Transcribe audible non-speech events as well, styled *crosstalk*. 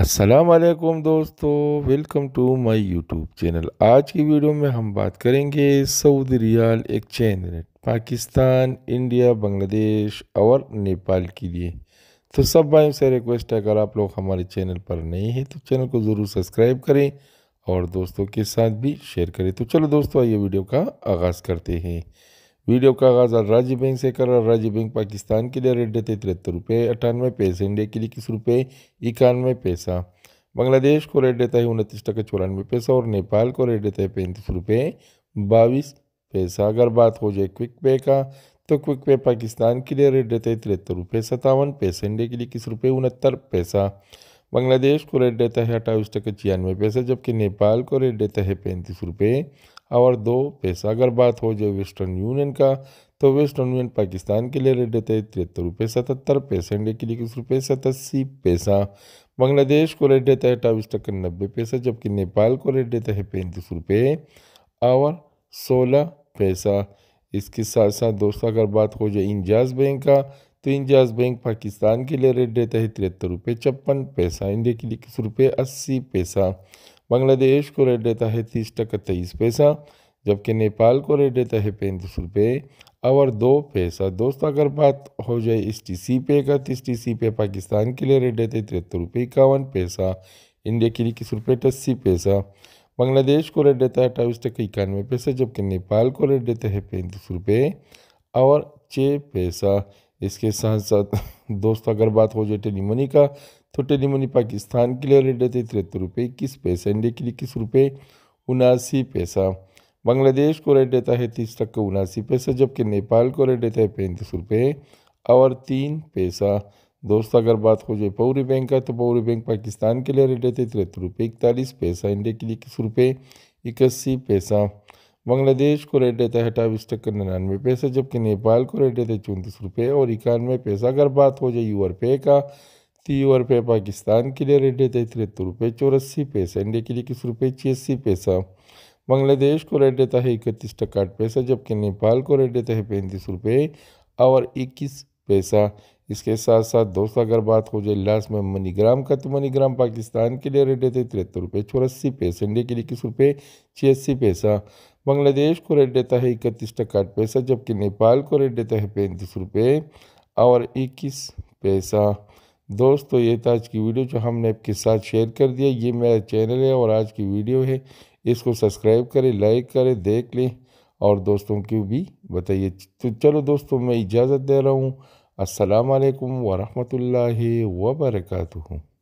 असलकुम दोस्तों welcome to my YouTube channel आज की वीडियो में हम बात करेंगे Saudi riyal exchange rate Pakistan India Bangladesh और नेपाल के लिए तो सब भाई से रिक्वेस्ट है अगर आप लोग हमारे चैनल पर नए हैं तो चैनल को ज़रूर सब्सक्राइब करें और दोस्तों के साथ भी शेयर करें तो चलो दोस्तों आइए वीडियो का आगाज़ करते हैं वीडियो का आगाज राज्य बैंक से कर राज्य बैंक पाकिस्तान के लिए रेट देते तिहत्तर रुपये अट्ठानवे पैसे इंडिया के लिए इक्कीस रुपये इक्यानवे पैसा बांग्लादेश को रेट देता है उनतीस टका चौरानवे पैसा और नेपाल को रेट देता है पैंतीस रुपये बाईस पैसा अगर बात हो जाए क्विक पे का तो क्विक पे पाकिस्तान के लिए रेट देता है तिहत्तर रुपये सत्तावन पैसे इंडिया के लिए इक्कीस रुपये उनहत्तर पैसा बांग्लादेश को रेट देता है अट्ठाईस टका छियानवे पैसा जबकि नेपाल को रेट देता है पैंतीस रुपये और दो पैसा अगर बात हो जाए वेस्टर्न यूनियन का तो वेस्टर्न यूनियन पाकिस्तान के लिए रेट देते हैं तिहत्तर रुपये सतहत्तर पैसा इंडिया के लिए इक्कीस रुपये सतासी पैसा बांग्लादेश को रेट देता है अट्ठाईस टक्कर नब्बे पैसा जबकि नेपाल को रेट देता है पैंतीस रुपये और सोलह पैसा इसके साथ साथ दोस्तों अगर बात हो जाए इंजाज बैंक का तो इंजाज बैंक पाकिस्तान के लिए रेट देता है तिहत्तर रुपये छप्पन पैसा इंडिया के लिए इक्कीस रुपये अस्सी पैसा बांग्लादेश को रेट देता है तीस टका तेईस पैसा जबकि नेपाल को रेट देता है पैंतीस रुपये और दो पैसा दोस्त अगर बात हो जाए इस टी सी पे का तो इस टी सी पे पाकिस्तान के लिए रेट देते तिहत्तर रुपये इक्यावन पैसा इंडिया के लिए इक्कीस रुपये अस्सी पैसा बांग्लादेश को रेट देता है अट्ठाईस टका इक्यानवे पैसा जबकि नेपाल को रेट देता है पैंतीस रुपये और छः पैसा इसके साथ साथ *laughs* दोस्तों अगर बात हो जाए टेली मनी का तो टेली मनी पाकिस्तान के लिए रेट रहते तिहत्तर रुपये इक्कीस पैसा इंडिया के लिए इक्कीस रुपये उनासी पैसा बांग्लादेश को रेट देता है तीस का उनासी पैसा जबकि नेपाल को रेट देता है पैंतीस रुपये और तीन पैसा दोस्तों अगर बात हो जाए पौरी बैंक का तो पौरी बैंक पाकिस्तान के लिए रेट देते तिहत्तर रुपये इकतालीस पैसा इंडिया के लिए इक्कीस रुपये इक्यासी पैसा बांग्लादेश को रेट देता है अठाईस टक्कर निन्यानवे पैसे जबकि नेपाल को रेट देते चौंतीस रुपये और इक्यानवे पैसा अगर बात हो जाए आर पे का तो आर पे पाकिस्तान के लिए रेट देते है तिहत्तर रुपये चौरासी पैसा इंडिया के लिए इक्कीस रुपये छियासी पैसा बांग्लादेश को रेट देता है इकतीस टक्का आठ पैसा जबकि नेपाल को रेट देता है पैंतीस रुपये और इक्कीस पैसा इसके साथ साथ दोस्तों अगर बात हो जाए लास्ट में मनीग्राम का तो मनीग्राम पाकिस्तान के लिए रेट देते तिहत्तर रुपये चौरासी पैसे इंडिया के लिए इक्कीस रुपये छियासी पैसा बांग्लादेश को रेट देता है इकतीस टका आठ पैसा जबकि नेपाल को रेट देता है पैंतीस रुपये और इक्कीस पैसा दोस्तों ये था आज की वीडियो जो हमने आपके साथ शेयर कर दिया ये मेरा चैनल है और आज की वीडियो है इसको सब्सक्राइब करें लाइक करें देख लें और दोस्तों को भी बताइए तो चलो दोस्तों मैं इजाज़त दे रहा हूँ असलकम ला वर्का